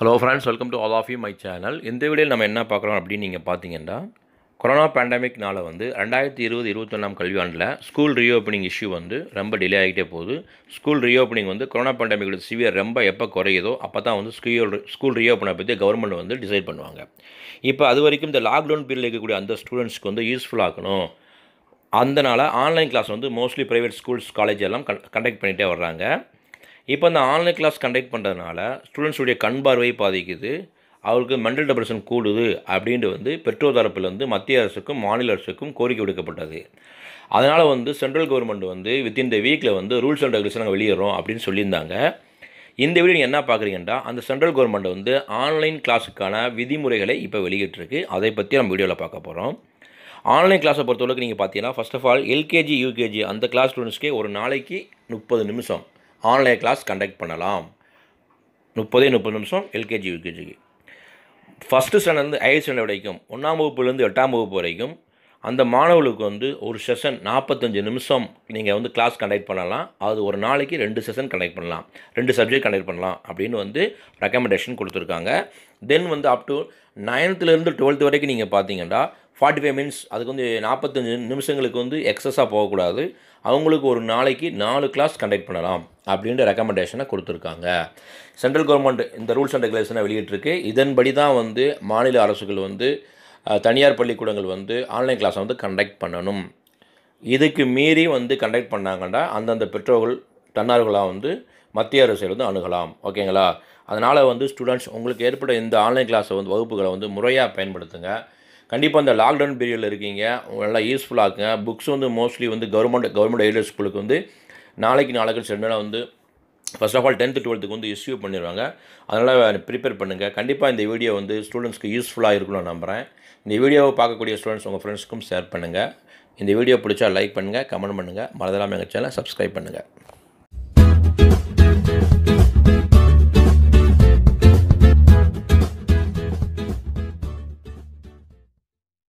hello friends welcome to all of you my channel இந்த வீடியோவில் நம்ம என்ன பார்க்குறோம் அப்படின்னு நீங்கள் பார்த்தீங்கன்னா கொரோனா பேண்டமிக்னால் வந்து ரெண்டாயிரத்தி இருபது இருபத்தொன்னாம் கல்வியாண்டில் ஸ்கூல் ரீஓப்பனிங் இஷ்யூ வந்து ரொம்ப டிலே ஆகிட்டே போகுது ஸ்கூல் ரீஓப்பனிங் வந்து கொரோனா பேண்டமிக்கோட சிவியர் ரொம்ப எப்போ குறையுதோ அப்போ தான் வந்து ஸ்கூல் ஸ்கூல் ரீஓப்பனை பற்றி கவர்மெண்ட் வந்து டிசைட் பண்ணுவாங்க இப்போ அது வரைக்கும் இந்த லாக்டவுன் பீரியடில் இருக்கக்கூடிய அந்த ஸ்டூடெண்ட்ஸ்க்கு வந்து யூஸ்ஃபுல் ஆகணும் அதனால் ஆன்லைன் கிளாஸ் வந்து மோஸ்ட்லி ப்ரைவேட் ஸ்கூல்ஸ் காலேஜ் எல்லாம் கண்டக்ட் பண்ணிகிட்டே வர்றாங்க இப்போ அந்த ஆன்லைன் கிளாஸ் கண்டக்ட் பண்ணுறதுனால ஸ்டூடெண்ட்ஸுடைய கண் பார்வை பாதிக்குது அவருக்கு மென்டல் டெப்ரெஷன் கூடுது அப்படின்ட்டு வந்து பெற்றோர் தரப்பில் வந்து மத்திய அரசுக்கும் மாநில அரசுக்கும் கோரிக்கை விடுக்கப்பட்டது அதனால் வந்து சென்ட்ரல் கவர்மெண்ட் வந்து வித்தின் த வீக்கில் வந்து ரூல்ஸ் அண்ட் ரெகுலேஷன் நாங்கள் வெளியேறோம் அப்படின்னு சொல்லியிருந்தாங்க இந்த வீடியோ நீங்கள் என்ன பார்க்குறீங்கன்னா அந்த சென்ட்ரல் கவர்மெண்ட் வந்து ஆன்லைன் கிளாஸுக்கான விதிமுறைகளை இப்போ வெளியிட்டிருக்கு அதை பற்றி நம்ம வீடியோவில் பார்க்க போகிறோம் ஆன்லைன் கிளாஸை பொறுத்தளவுக்கு நீங்கள் பார்த்தீங்கன்னா first of all LKG UKG அந்த கிளாஸ் ஸ்டூடெண்ட்ஸ்க்கே ஒரு நாளைக்கு முப்பது நிமிஷம் ஆன்லைன் கிளாஸ் கண்டக்ட் பண்ணலாம் முப்பதே முப்பது நிமிஷம் எல்கேஜி யூகேஜிக்கு ஃபஸ்ட்டு ஸ்டாண்டர்ட்லேருந்து ஹையர் ஸ்டாண்டர்ட் வரைக்கும் ஒன்றாம் வகுப்புலேருந்து எட்டாம் வகுப்பு வரைக்கும் அந்த மாணவர்களுக்கு வந்து ஒரு செஷன் நாற்பத்தஞ்சு நிமிஷம் நீங்கள் வந்து கிளாஸ் கண்டக்ட் பண்ணலாம் அது ஒரு நாளைக்கு ரெண்டு செஷன் கண்டக்ட் பண்ணலாம் ரெண்டு சப்ஜெக்ட் கண்டக்ட் பண்ணலாம் அப்படின்னு வந்து ரெக்கமெண்டேஷன் கொடுத்துருக்காங்க தென் வந்து அப் டு நைன்த்துலேருந்து டுவெல்த் வரைக்கும் நீங்கள் பார்த்தீங்கன்னா ஃபார்ட்டி ஃபைவ் மினிட்ஸ் அதுக்கு வந்து நாற்பத்தஞ்சு நிமிஷங்களுக்கு வந்து எக்ஸஸாக போகக்கூடாது அவங்களுக்கு ஒரு நாளைக்கு நாலு கிளாஸ் கண்டக்ட் பண்ணலாம் அப்படின்ற ரெக்கமெண்டேஷனை கொடுத்துருக்காங்க சென்ட்ரல் கவர்மெண்ட் இந்த ரூல்ஸ் அண்ட் ரெகுலேஷனை வெளியிட்டிருக்கு இதன்படி தான் வந்து மாநில அரசுகள் வந்து தனியார் பள்ளிக்கூடங்கள் வந்து ஆன்லைன் கிளாஸை வந்து கண்டக்ட் பண்ணணும் இதுக்கு மீறி வந்து கண்டக்ட் பண்ணாங்கன்னா அந்தந்த பெற்றோர்கள் தன்னார்களாக வந்து மத்திய அரசியல் வந்து அணுகலாம் ஓகேங்களா அதனால் வந்து ஸ்டூடெண்ட்ஸ் உங்களுக்கு ஏற்பட இந்த ஆன்லைன் கிளாஸை வந்து வகுப்புகளை வந்து முறையாக பயன்படுத்துங்க கண்டிப்பாக இந்த லாக்டவுன் பீரியடில் இருக்கீங்க நல்லா யூஸ்ஃபுல்லாக இருக்குங்க புக்ஸ் வந்து மோஸ்ட்லி வந்து கவர்மெண்ட் கவர்மெண்ட் எய்டட் ஸ்கூலுக்கு வந்து நாளைக்கு நாளைக்கு சென்றால் வந்து ஃபஸ்ட் ஆஃப் ஆல் டென்த்து டுவெல்த்துக்கு வந்து இஷ்யூ பண்ணிடுவாங்க அதனால் ப்ரிப்பேர் பண்ணுங்கள் கண்டிப்பாக இந்த வீடியோ வந்து ஸ்டூடெண்ட்ஸ்க்கு யூஸ்ஃபுல்லாக இருக்கணும்னு நம்புகிறேன் இந்த வீடியோவை பார்க்கக்கூடிய ஸ்டூடெண்ட்ஸ் உங்கள் ஃப்ரெண்ட்ஸ்க்கும் ஷேர் பண்ணுங்கள் இந்த வீடியோ பிடிச்சா லைக் பண்ணுங்கள் கமெண்ட் பண்ணுங்கள் மறந்துடாமல் எங்கள் சேனலை சப்ஸ்கிரைப் பண்ணுங்கள்